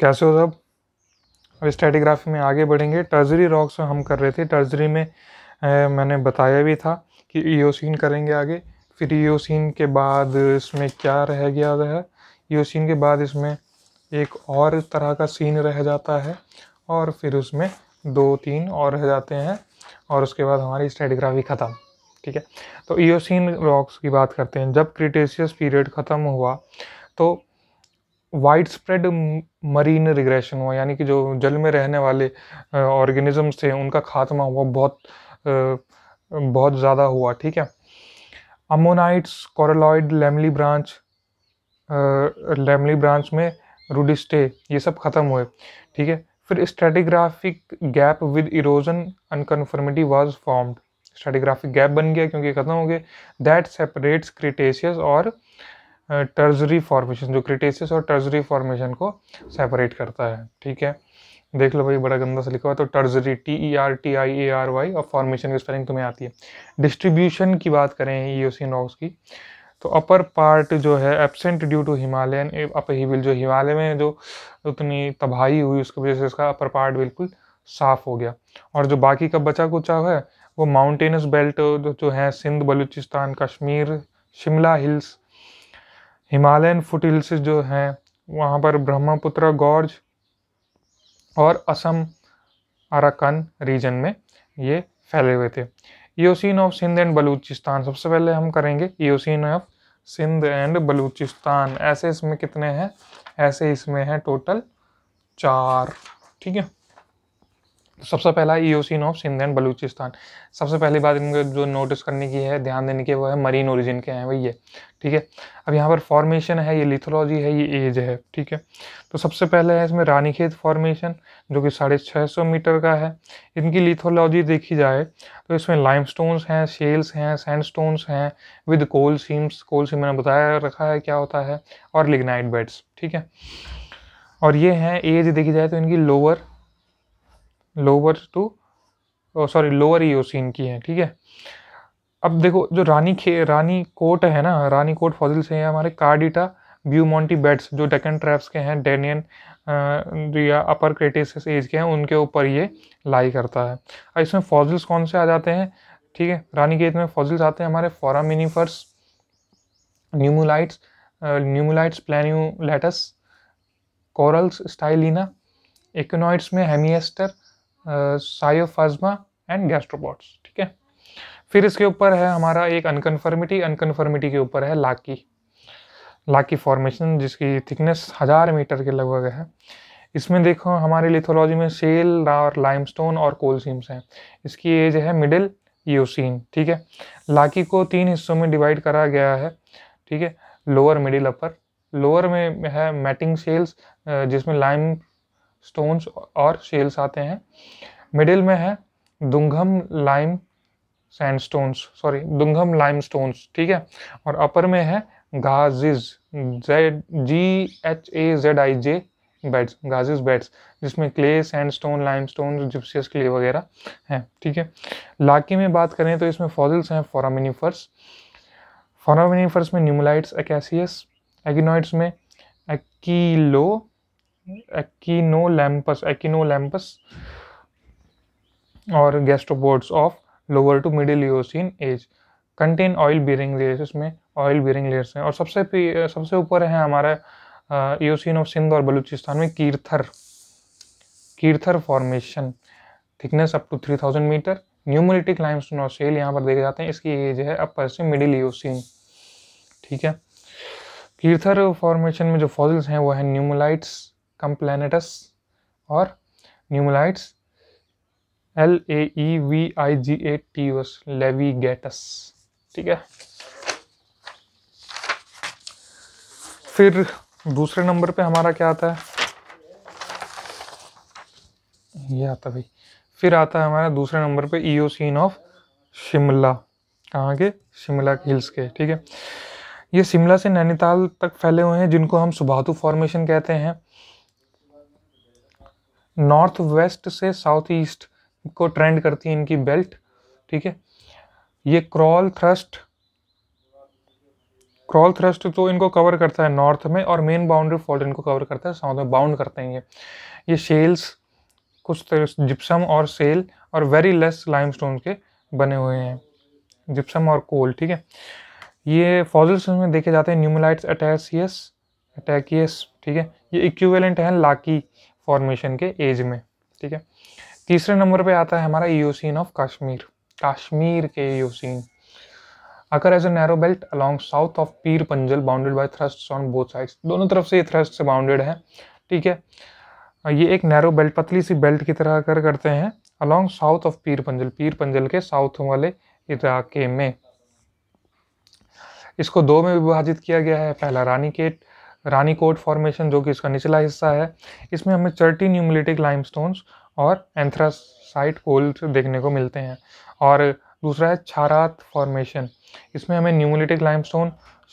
कैसे हो सब अब स्टेटिग्राफी में आगे बढ़ेंगे टर्जरी रॉक्स हम कर रहे थे टर्जरी में ए, मैंने बताया भी था कि ईओसिन करेंगे आगे फिर ईओसिन के बाद इसमें क्या रह गया है ईओसिन के बाद इसमें एक और तरह का सीन रह जाता है और फिर उसमें दो तीन और रह जाते हैं और उसके बाद हमारी स्टेटिग्राफी ख़त्म ठीक है तो ईओसिन रॉक्स की बात करते हैं जब क्रिटेशियस पीरियड ख़त्म हुआ तो वाइड स्प्रेड मरीन रिग्रेशन हुआ यानी कि जो जल में रहने वाले ऑर्गेनिजम्स थे उनका खात्मा हुआ बहुत बहुत ज़्यादा हुआ ठीक है अमोनाइट्स कॉरलॉइड लेमली ब्रांच लेमली ब्रांच में रूडिस्टे ये सब ख़त्म हुए ठीक है फिर stratigraphic gap with erosion unconformity was formed stratigraphic gap बन गया क्योंकि ख़त्म हो गए दैट सेपरेट्स क्रिटेशियस और टर्जरी फॉर्मेशन जो क्रिटेसिस और टर्जरी फॉर्मेशन को सेपरेट करता है ठीक है देख लो भाई बड़ा गंदा सा लिखा हुआ तो tertiary T E R T I A R Y और फॉर्मेशन की स्पेलिंग तुम्हें आती है डिस्ट्रीब्यूशन की बात करें ई नॉक्स की तो अपर पार्ट जो है absent due to Himalayan upheaval जो हिमालय में जो उतनी तबाही हुई उसकी वजह से उसका अपर पार्ट बिल्कुल साफ हो गया और जो बाकी का बचा कुचा है वो माउंटेनस बेल्ट जो जो है सिंध बलूचिस्तान कश्मीर शिमला हिल्स हिमालयन फुटहिल्स जो हैं वहाँ पर ब्रह्मपुत्र गॉर्ज और असम अराकन रीजन में ये फैले हुए थे Eocene of Sindh and Baluchistan सबसे पहले हम करेंगे Eocene of Sindh and Baluchistan ऐसे इसमें कितने हैं ऐसे इसमें हैं टोटल चार ठीक है सबसे पहला Eocene of Sindh and Baluchistan सबसे पहली बात इनको जो नोटिस करने की है ध्यान देने की वो है मरीन ओरिजिन के हैं वही ये ठीक है अब यहाँ पर फॉर्मेशन है ये लिथोलॉजी है ये एज है ठीक है तो सबसे पहले है इसमें रानीखेत फॉर्मेशन जो कि साढ़े छः सौ मीटर का है इनकी लिथोलॉजी देखी जाए तो इसमें लाइम स्टोन्स हैं शेल्स हैं सैंड स्टोन्स हैं with coal seams coal seam मैंने बताया रखा है क्या होता है और लिग्नाइट बेड्स ठीक है और ये हैं एज देखी जाए तो इनकी lower lower to sorry lower Eocene की हैं ठीक है अब देखो जो रानी खे रानी कोट है ना रानी कोट से है हमारे कार्डिटा ब्यूमोंटी बेड्स जो डेकन ट्रैप्स के हैं डेनियन या अपर क्रेटिस एज के हैं उनके ऊपर ये लाई करता है और इसमें फॉजिल्स कौन से आ जाते हैं ठीक है रानी खेत में फॉजिल्स आते हैं हमारे फॉरामिनीफर्स न्यूमोलाइट्स न्यूमोलाइट्स प्लान्यूलेटस कोरल्स स्टाइलिना इकोनॉइड्स में हेमिएस्टर साइफाजमा एंड गैस्ट्रोपॉड्स ठीक है फिर इसके ऊपर है हमारा एक अनकन्फर्मिटी अनकन्फर्मिटी के ऊपर है लाकी लाकी फॉर्मेशन जिसकी थिकनेस हज़ार मीटर के लगभग है इसमें देखो हमारे लिथोलॉजी में सेल और लाइमस्टोन और कोल सीम्स हैं इसकी एज है मिडिल ईओसीन ठीक है लाकी को तीन हिस्सों में डिवाइड करा गया है ठीक है लोअर मिडिल अपर लोअर में है मैटिंग सेल्स जिसमें लाइम स्टोन्स और शेल्स आते हैं मिडिल में है Dungan lime sandstones sorry Dungan limestones ठीक है और अपर में है Ghazij Z G H A Z I J beds Ghazij beds जिसमें clay sandstone limestone gypseous clay वगैरह हैं ठीक है लाके में बात करें तो इसमें फॉजिल्स हैं फॉरामिनीफर्स फॉरामिनीफर्स में न्यूमोलाइट्स एकेसियस एगिनॉइड्स में एकीलो एक्नोलैम्पस एक्नोलैम्पस और gastropods of lower to middle Eocene age contain oil bearing layers इसमें ऑयल बियरिंग लेयर्स हैं और सबसे सबसे ऊपर है हमारा योसिन ऑफ सिंध और बलूचिस्तान में Kirthar Kirthar formation thickness up to three thousand metre nummulitic limestone और सेल यहाँ पर देखे जाते हैं इसकी एज है अपर से मिडिल योसिन ठीक है कीर्थर फॉर्मेशन में जो फॉसिल्स हैं वो है न्यूमोलाइट्स कम्प्लैनेटस और Nummulites L A E V I G A T S laevigatus ठीक है फिर दूसरे नंबर पे हमारा क्या आता है ये आता भाई फिर आता है हमारा दूसरे नंबर पे ईओसीन ऑफ शिमला कहाँ के शिमला हिल्स के ठीक है ये शिमला से नैनीताल तक फैले हुए हैं जिनको हम सुभातु फॉर्मेशन कहते हैं नॉर्थ वेस्ट से साउथ ईस्ट को ट्रेंड करती है इनकी बेल्ट ठीक है ये क्रॉल थ्रस्ट क्रॉल थ्रस्ट तो इनको कवर करता है नॉर्थ में और मेन बाउंड्री फॉल्ट इनको कवर करता है साउथ में बाउंड करते हैं ये ये शेल्स कुछ तो जिप्सम और सेल और वेरी लेस लाइम के बने हुए हैं जिप्सम और कोल ठीक है ये फॉजल्स में देखे जाते हैं न्यूमलाइट्स अटैसियस अटैकियस ठीक है ये इक्विवेलेंट है लाकी फॉर्मेशन के एज में ठीक है तीसरे नंबर पे आता है हमारा यूसिन ऑफ कश्मीर कश्मीर के Eocene occur as a narrow belt along south of Pir Panjal bounded by thrust on both sides दोनों तरफ से ये थ्रस्ट से बाउंडेड है ठीक है ये एक नैरो बेल्ट पतली सी बेल्ट की तरह कर करते हैं अलॉन्ग साउथ ऑफ पीर पंजल पीर पंजल के साउथ वाले इलाके में इसको दो में विभाजित किया गया है पहला Ranikot Ranikot formation जो कि इसका निचला हिस्सा है इसमें हमें चर्टी न्यूमलिटिक लाइम और एंथ्रासाइट कोल्स देखने को मिलते हैं और दूसरा है छारात फॉर्मेशन इसमें हमें न्यूमलिटिक लाइम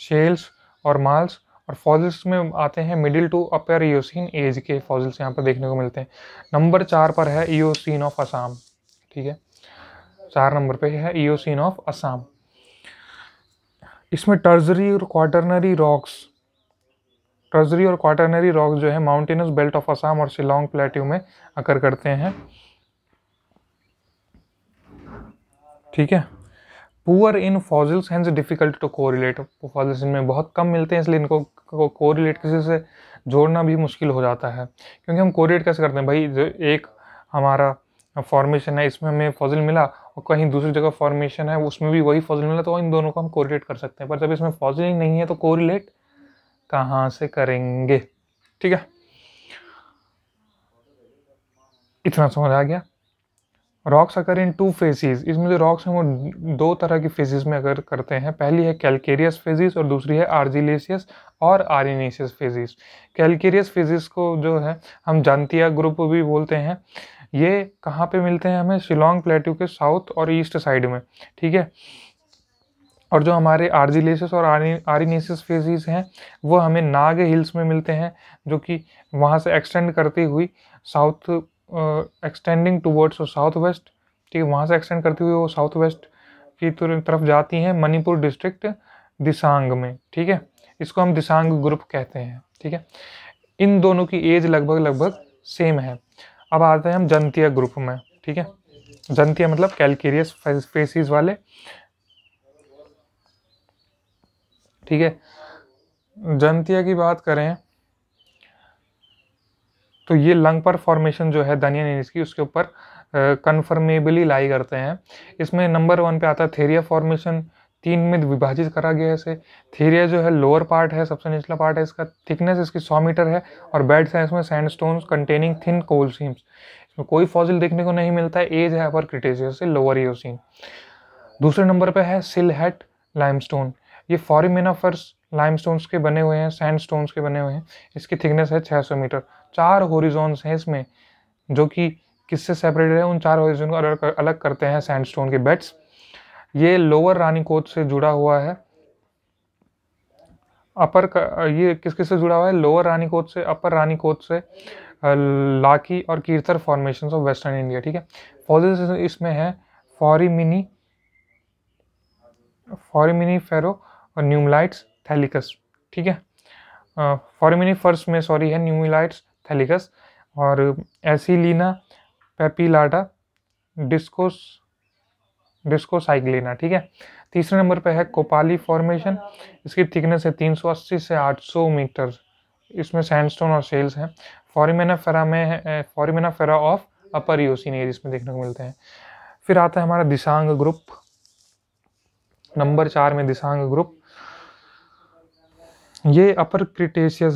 शेल्स और माल्स और फॉजिल्स में आते हैं middle to upper Eocene age के फॉजिल्स यहाँ पर देखने को मिलते हैं नंबर चार पर है ईओसिन ऑफ असम ठीक है चार नंबर पे है ईओसिन ऑफ असम इसमें टर्जरी और क्वाटरनरी रॉक्स टर्जरी और क्वाटरनरी रॉक जो है माउंटेनस बेल्ट ऑफ असम और शिलोंग प्लेट्यू में अकर करते हैं ठीक है poor in fossils hence difficult to correlate fossils इनमें बहुत कम मिलते हैं इसलिए इनको कोरिलेट किसी से जोड़ना भी मुश्किल हो जाता है क्योंकि हम कोरिलेट कैसे करते हैं भाई जो एक हमारा फॉर्मेशन है इसमें हमें फॉजिल मिला और कहीं दूसरी जगह फॉर्मेशन है उसमें भी वही फॉजिल मिला तो इन दोनों को हम कोरिलेट कर सकते हैं पर जब इसमें फॉजिल नहीं है तो कोरिलेट कहाँ से करेंगे ठीक है इतना समझ आ गया रॉक्स अगर इन टू फेजेस इसमें जो रॉक्स हैं वो दो तरह की फेजेस में अगर करते हैं पहली है कैलकेरियस फेजेस और दूसरी है आर्जिलेसियस और आरिनेशियस फेजेस कैलकेरियस फेजेस को जो है हम जानतिया ग्रुप भी बोलते हैं ये कहाँ पे मिलते हैं हमें शिलोंग प्लेट्यू के साउथ और ईस्ट साइड में ठीक है और जो हमारे आर्जिलेसिस और आरिनेसिस फेजिस हैं वो हमें नाग हिल्स में मिलते हैं जो कि वहाँ से एक्सटेंड करती हुई south extending towards south west ठीक है वहाँ से एक्सटेंड करती हुई वो साउथ वेस्ट की तरफ जाती हैं मणिपुर डिस्ट्रिक्ट दिसांग में ठीक है इसको हम दिसांग ग्रुप कहते हैं ठीक है इन दोनों की एज लगभग लगभग सेम है अब आते हैं हम जंतिया ग्रुप में ठीक है जंतिया मतलब कैलकेरियस फेसिस वाले ठीक है जंतिया की बात करें तो ये लंग पर फॉर्मेशन जो है धनिया एनिस की उसके ऊपर कन्फर्मेबली लाई करते हैं इसमें नंबर वन पे आता है थेरिया फॉर्मेशन तीन में विभाजित करा गया है इसे थेरिया जो है लोअर पार्ट है सबसे निचला पार्ट है इसका थिकनेस इसकी सौ मीटर है और बेड्स हैं इसमें sandstone containing thin coal seams इसमें कोई फॉजिल देखने को नहीं मिलता है एज है अपर क्रिटेशियस से लोअर ईओसिन दूसरे नंबर पर है सिलहेट लाइमस्टोन ये फॉरिमिनाफर्स लाइम के बने हुए हैं सैंड के बने हुए हैं इसकी थिकनेस है 600 मीटर चार होरिजोन्स हैं इसमें जो कि किससे सेपरेटेड है उन चार होरिजोन को अलग अलग करते हैं सैंड के बेट्स ये लोअर रानी कोच से जुड़ा हुआ है अपर ये किस किस से जुड़ा हुआ है लोअर रानी कोच से अपर रानी कोच से लाकी और Kirthar formation of western India ठीक है फॉजिल्स इसमें है foraminifera foraminifera और न्यूमिलाइट्स थैलिकस ठीक है फॉरमिनी फर्स्ट में सॉरी है न्यूमिलाइट्स थैलिकस और एसिलीना पेपीलाटा डिस्कोस डिस्कोसाइग्लिना ठीक है तीसरे नंबर पे है कोपाली फॉर्मेशन इसकी थिकनेस है 380 से 800 मीटर इसमें सैंडस्टोन और सेल्स हैं फॉरिमेना फेरा में फॉरीमेना फेरा ऑफ अपर योसिन जिसमें देखने को मिलते हैं फिर आता है हमारा दिशांग ग्रुप नंबर चार में दिशांग ग्रुप ये upper Cretaceous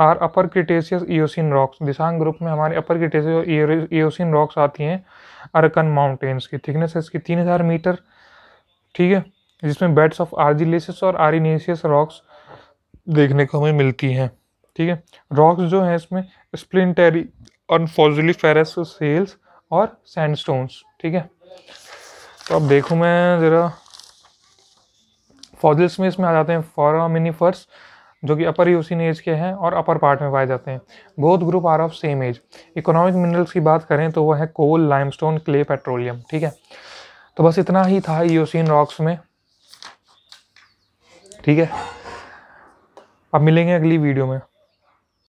or upper Cretaceous Eocene rocks Disang group में हमारे अपर क्रिटेशियस ईओसिन रॉक्स आती हैं अरकन माउंटेन्स की थिकनेस है इसकी तीन हज़ार मीटर ठीक है जिसमें बेड्स ऑफ आर्जिलेसियस और आरिनेशियस रॉक्स देखने को हमें मिलती हैं ठीक है रॉक्स जो हैं इसमें स्प्लिनटेरी अनफॉजली फेरस सेल्स और सैंड ठीक है तो अब देखूँ मैं ज़रा फॉजिल्स में इसमें आ जाते हैं फॉरामिनीफर्स जो कि अपर यूसिन एज के हैं और अपर पार्ट में पाए जाते हैं both group are of same age economic minerals की बात करें तो वह है कोल लाइमस्टोन क्ले पेट्रोलियम ठीक है तो बस इतना ही था यूसिन रॉक्स में ठीक है अब मिलेंगे अगली वीडियो में